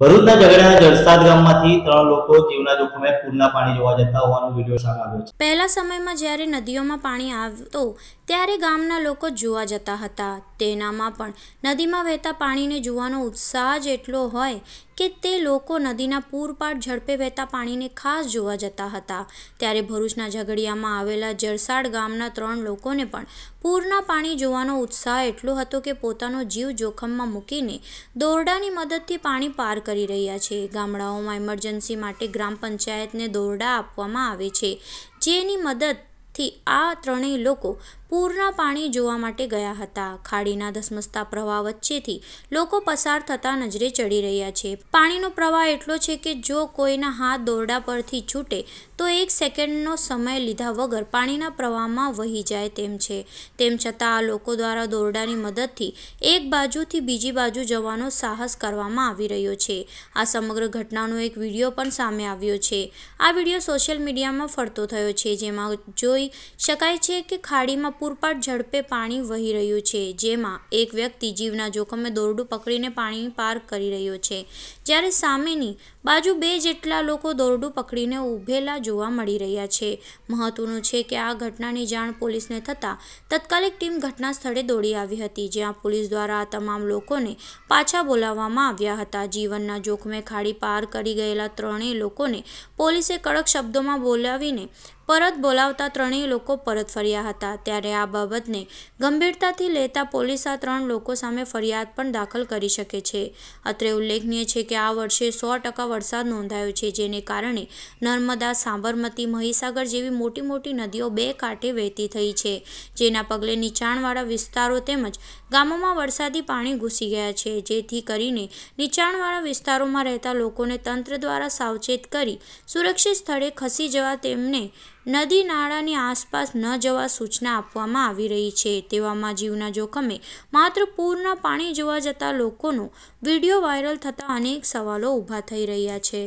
ભરૂચના ઝઘડાના જળસાદ ગામમાંથી ત્રણ લોકો જીવના જોખમે પૂરના પાણી જોવા જતા હોવાનો વિડીયો સામે આવ્યો છે પહેલા સમયમાં જ્યારે નદીઓમાં પાણી આવતો ત્યારે ગામના લોકો જોવા જતા હતા તેનામાં પણ નદીમાં વહેતા પાણીને જોવાનો ઉત્સાહ જ એટલો હોય કે તે લોકો નદીના પૂરપાટ ઝડપે વહેતા પાણીને ખાસ જોવા જતા હતા ત્યારે ભરૂચના ઝઘડિયામાં આવેલા જરસાડ ગામના ત્રણ લોકોને પણ પૂરના પાણી જોવાનો ઉત્સાહ એટલો હતો કે પોતાનો જીવ જોખમમાં મૂકીને દોરડાની મદદથી પાણી પાર કરી રહ્યા છે ગામડાઓમાં ઇમરજન્સી માટે ગ્રામ પંચાયતને દોરડા આપવામાં આવે છે જેની મદદ થી આ ત્રણેય લોકો પૂરના પાણી જોવા માટે ગયા હતા ખાડીના ધસમસતા પ્રવાહ વચ્ચેથી લોકો પસાર થતા નજરે ચડી રહ્યા છે પાણીનો પ્રવાહ એટલો છે કે જો કોઈના હાથ દોરડા પરથી છૂટે તો એક સેકન્ડનો સમય લીધા વગર પાણીના પ્રવાહમાં વહી જાય તેમ છે તેમ છતાં આ લોકો દ્વારા દોરડાની મદદથી એક બાજુથી બીજી બાજુ જવાનો સાહસ કરવામાં આવી રહ્યો છે આ સમગ્ર ઘટનાનો એક વિડીયો પણ સામે આવ્યો છે આ વિડીયો સોશિયલ મીડિયામાં ફરતો થયો છે જેમાં જોઈ જોઈ શકાય છે કે ખાડીમાં પૂરપાટ ઝડપે પાણી વહી રહ્યું છે જેમાં એક વ્યક્તિ જીવના જોખમે દોરડું પકડીને પાણી પાર કરી રહ્યો છે જ્યારે સામેની બાજુ બે જેટલા લોકો દોરડું પકડીને ઊભેલા જોવા મળી રહ્યા છે મહત્વનું છે કે આ ઘટનાની જાણ પોલીસને થતાં તત્કાલિક ટીમ ઘટના સ્થળે દોડી આવી હતી જ્યાં પોલીસ દ્વારા આ તમામ લોકોને પાછા બોલાવવામાં આવ્યા હતા જીવનના જોખમે ખાડી પાર કરી ગયેલા ત્રણેય લોકોને પોલીસે કડક શબ્દોમાં બોલાવીને પરત બોલાવતા ત્રણેય લોકો પરત ફર્યા હતા ત્યારે આ બાબતને ગંભીરતાથી લેતા પોલીસ આ ત્રણ લોકો સામે ફરિયાદ પણ દાખલ કરી શકે છે અત્રે ઉલ્લેખનીય છે કે આ વર્ષે સો ટકા વરસાદ નોંધાયો છે જેને કારણે નર્મદા સાબરમતી મહીસાગર જેવી મોટી મોટી નદીઓ બે કાંઠે વહેતી થઈ છે જેના પગલે નીચાણવાળા વિસ્તારો તેમજ ગામોમાં વરસાદી પાણી ઘૂસી ગયા છે જેથી કરીને નીચાણવાળા વિસ્તારોમાં રહેતા લોકોને તંત્ર દ્વારા સાવચેત કરી સુરક્ષિત સ્થળે ખસી જવા તેમને નદી નાળાની આસપાસ ન જવા સૂચના આપવામાં આવી રહી છે તેવામાં જીવના જોખમે માત્ર પૂરના પાણી જોવા જતા લોકોનો વિડીયો વાયરલ થતા અનેક સવાલો ઊભા થઈ રહ્યા છે